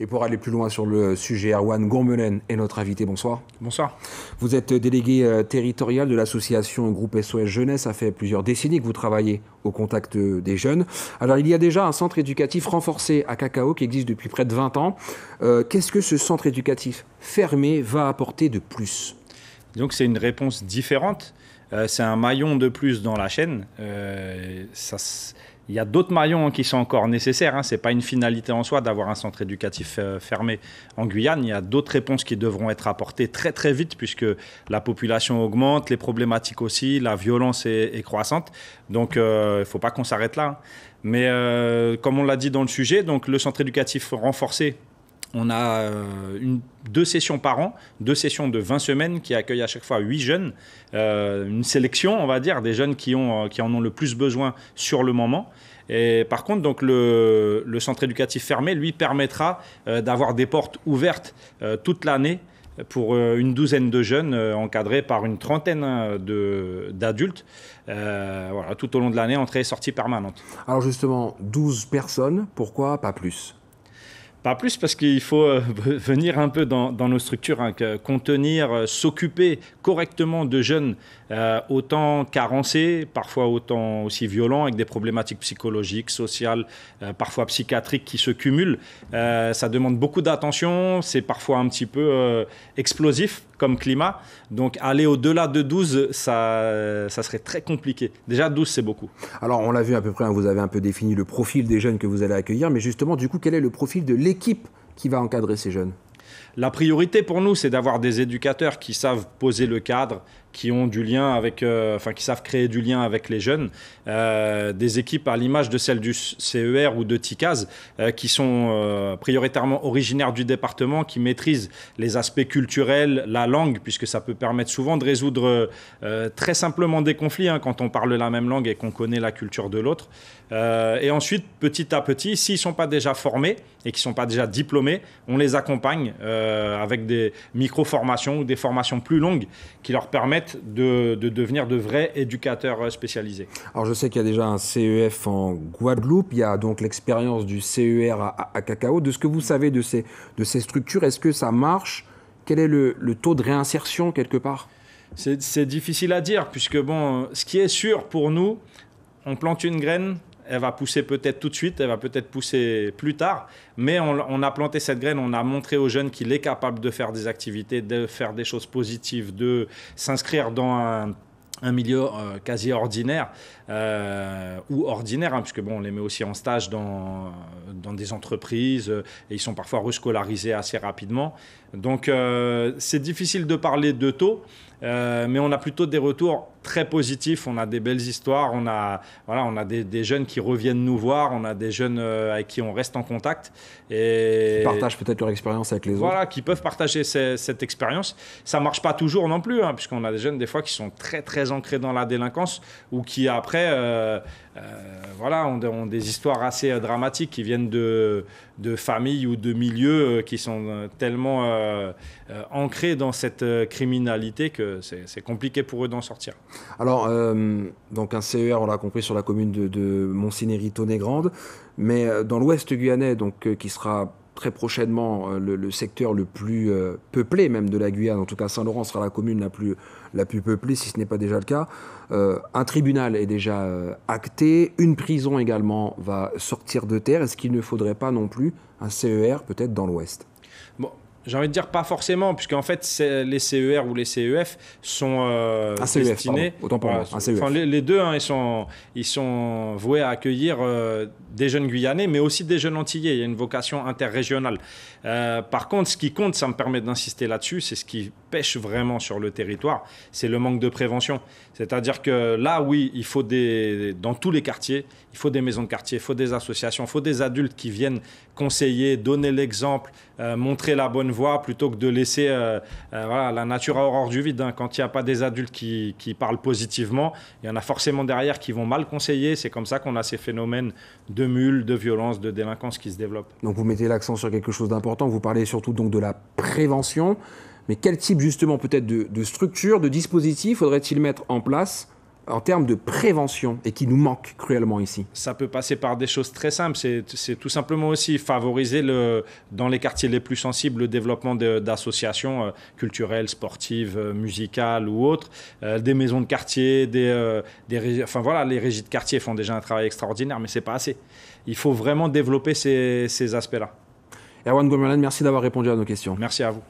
Et pour aller plus loin sur le sujet, Erwan Gourmelen est notre invité. Bonsoir. Bonsoir. Vous êtes délégué euh, territorial de l'association Groupe SOS Jeunesse. Ça fait plusieurs décennies que vous travaillez au contact euh, des jeunes. Alors, il y a déjà un centre éducatif renforcé à Cacao qui existe depuis près de 20 ans. Euh, qu'est-ce que ce centre éducatif fermé va apporter de plus Donc, c'est une réponse différente. c'est un maillon de plus dans la chaîne. ça il y a d'autres maillons qui sont encore nécessaires. Hein. Ce n'est pas une finalité en soi d'avoir un centre éducatif euh, fermé en Guyane. Il y a d'autres réponses qui devront être apportées très très vite puisque la population augmente, les problématiques aussi, la violence est, croissante. Donc euh, il ne faut pas qu'on s'arrête là. Hein. Mais euh, comme on l'a dit dans le sujet, donc le centre éducatif renforcé on a euh, deux sessions par an, deux sessions de 20 semaines qui accueillent à chaque fois 8 jeunes, euh, une sélection, on va dire, des jeunes euh, qui, en ont le plus besoin sur le moment. Et par contre, donc le, centre éducatif fermé, lui, permettra d'avoir des portes ouvertes toute l'année pour une douzaine de jeunes encadrés par une trentaine hein, d'adultes, tout au long de l'année, entrée et sortie permanente. Alors justement, 12 personnes, pourquoi pas plus pas plus parce qu'il faut euh, venir un peu dans, nos structures, hein, contenir, euh, s'occuper correctement de jeunes euh, autant carencés, parfois autant aussi violents, avec des problématiques psychologiques, sociales, parfois psychiatriques qui se cumulent. ça demande beaucoup d'attention, c'est parfois un petit peu explosif comme climat. Donc aller au-delà de 12, ça, ça serait très compliqué. Déjà 12, c'est beaucoup. Alors on l'a vu à peu près, hein, vous avez un peu défini le profil des jeunes que vous allez accueillir, mais justement, du coup, quel est le profil de l'équipe qui va encadrer ces jeunes la priorité pour nous, c'est d'avoir des éducateurs qui savent poser le cadre, qui ont du lien avec, euh, enfin, qui savent créer du lien avec les jeunes, euh, des équipes à l'image de celles du CER ou de TICAS, euh, qui sont prioritairement originaires du département, qui maîtrisent les aspects culturels, la langue, puisque ça peut permettre souvent de résoudre très simplement des conflits hein, quand on parle la même langue et qu'on connaît la culture de l'autre. et ensuite, petit à petit, s'ils ne sont pas déjà formés et qui ne sont pas déjà diplômés, on les accompagne avec des micro-formations ou des formations plus longues qui leur permettent de, devenir de vrais éducateurs spécialisés Alors je sais qu'il y a déjà un CEF en Guadeloupe, il y a donc l'expérience du CER à, Cacao. De ce que vous savez de ces, de ces structures, est-ce que ça marche Quel est le, le taux de réinsertion quelque part c'est difficile à dire, puisque bon, ce qui est sûr pour nous, on plante une graine elle va pousser peut-être tout de suite, elle va peut-être pousser plus tard, mais on, a planté cette graine, on a montré aux jeunes qu'il est capable de faire des activités, de faire des choses positives, de s'inscrire dans un, milieu euh, quasi ordinaire euh, ou ordinaire, hein, puisque bon, on les met aussi en stage dans, dans des entreprises euh, et ils sont parfois rescolarisés assez rapidement. Donc euh, c'est difficile de parler de taux. Euh, mais on a plutôt des retours très positifs. On a des belles histoires. On a, voilà, on a des, jeunes qui reviennent nous voir. On a des jeunes euh, avec qui on reste en contact. Et qui partagent peut-être leur expérience avec les autres. Voilà, qui peuvent partager cette expérience. Ça marche pas toujours non plus, hein, puisqu'on a des jeunes des fois qui sont très très ancrés dans la délinquance ou qui après, voilà, ont, ont, des histoires assez dramatiques qui viennent de, de familles ou de milieux qui sont tellement euh, euh, ancré dans cette euh, criminalité que c'est compliqué pour eux d'en sortir. Alors, donc un CER, on l'a compris, sur la commune de, de montsinéry grande mais dans l'ouest guyanais, donc qui sera très prochainement le, secteur le plus peuplé même de la Guyane. En tout cas, Saint-Laurent sera la commune la plus, la plus peuplée, si ce n'est pas déjà le cas. un tribunal est déjà acté, une prison également va sortir de terre. Est-ce qu'il ne faudrait pas non plus un CER peut-être dans l'Ouest bon, j'ai envie de dire pas forcément, puisque en fait, les CER ou les CEF sont euh, CEF, destinés. autant pour moi. CEF. les, deux, hein, ils, sont, ils sont voués à accueillir euh, des jeunes Guyanais, mais aussi des jeunes Antillais. Il y a une vocation interrégionale. Euh, par contre, ce qui compte, ça me permet d'insister là-dessus, c'est ce qui pêche vraiment sur le territoire, c'est le manque de prévention. C'est-à-dire que là, oui, il faut des. Dans tous les quartiers, il faut des maisons de quartier, il faut des associations, il faut des adultes qui viennent conseiller, donner l'exemple, euh, montrer la bonne plutôt que de laisser euh, euh, la nature à horreur du vide. Hein. Quand il n'y a pas des adultes qui, parlent positivement, il y en a forcément derrière qui vont mal conseiller. C'est comme ça qu'on a ces phénomènes de mules, de violence, de délinquance qui se développent. Donc vous mettez l'accent sur quelque chose d'important. Vous parlez surtout donc de la prévention. Mais quel type justement peut-être de, de structure, de dispositif faudrait-il mettre en place en termes de prévention et qui nous manque cruellement ici Ça peut passer par des choses très simples. C'est tout simplement aussi favoriser le, dans les quartiers les plus sensibles le développement d'associations euh, culturelles, sportives, euh, musicales ou autres, euh, des maisons de quartier, des, des enfin voilà, les régies de quartier font déjà un travail extraordinaire, mais c'est pas assez. Il faut vraiment développer ces, ces aspects-là. Erwan Gomerlan, merci d'avoir répondu à nos questions. Merci à vous.